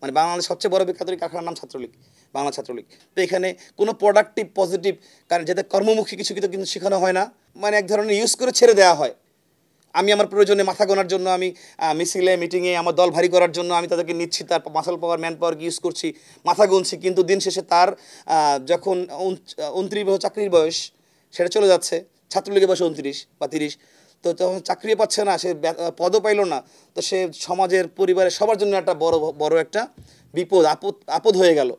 মানে বাংলাদেশ সবচেয়ে বড় বিখ্যাত কারখানার নাম ছাত্রলীগ বাংলা ছাত্রলীগ তো এখানে কোনো প্রোডাক্টিভ পজিটিভ কারণ যাতে কর্মমুখী কিছু কিন্তু কিন্তু শেখানো হয় না মানে এক ধরনের ইউজ করে ছেড়ে দেওয়া হয় আমি আমার প্রয়োজনে মাথা গোনার জন্য আমি মিছিলে মিটিংয়ে আমার দল ভারী করার জন্য আমি তাদেরকে নিচ্ছি তার মাসাল পাওয়ার ম্যান পাওয়ার ইউজ করছি মাথা গুনছি কিন্তু দিন শেষে তার যখন উনত্রিশ চাকরির বয়স সেটা চলে যাচ্ছে ছাত্রলীগের বয়স উনত্রিশ বা তিরিশ তো তখন চাকরি পাচ্ছে না সে পদও পাইল না তো সে সমাজের পরিবারের সবার জন্য একটা বড় বড় একটা বিপদ আপদ আপদ হয়ে গেল